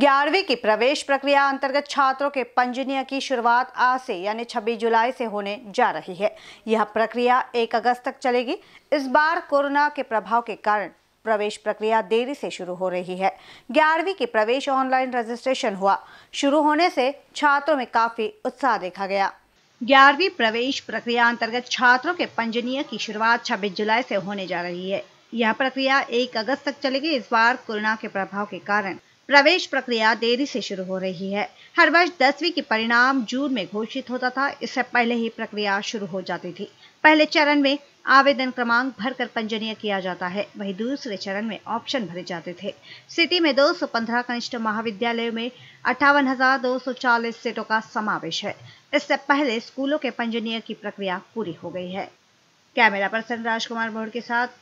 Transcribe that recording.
ग्यारहवीं की प्रवेश प्रक्रिया अंतर्गत छात्रों के पंजनीय की शुरुआत आज से यानी छब्बीस जुलाई से होने जा रही है यह प्रक्रिया एक अगस्त तक चलेगी इस बार कोरोना के प्रभाव के कारण प्रवेश प्रक्रिया देरी से शुरू हो रही है ग्यारहवीं की प्रवेश ऑनलाइन रजिस्ट्रेशन हुआ शुरू होने से छात्रों में काफी उत्साह देखा गया ग्यारहवीं प्रवेश प्रक्रिया अंतर्गत छात्रों के पंजनीय की शुरुआत 26 जुलाई से होने जा रही है यह प्रक्रिया 1 अगस्त तक चलेगी इस बार कोरोना के प्रभाव के कारण प्रवेश प्रक्रिया देरी से शुरू हो रही है हर वर्ष दसवीं के परिणाम जून में घोषित होता था इससे पहले ही प्रक्रिया शुरू हो जाती थी पहले चरण में आवेदन क्रमांक भरकर पंजनीय किया जाता है वहीं दूसरे चरण में ऑप्शन भरे जाते थे सिटी में 215 कनिष्ठ महाविद्यालयों में अठावन सीटों का समावेश है इससे पहले स्कूलों के पंजनीय की प्रक्रिया पूरी हो गई है कैमरा पर्सन राजकुमार मोहर के साथ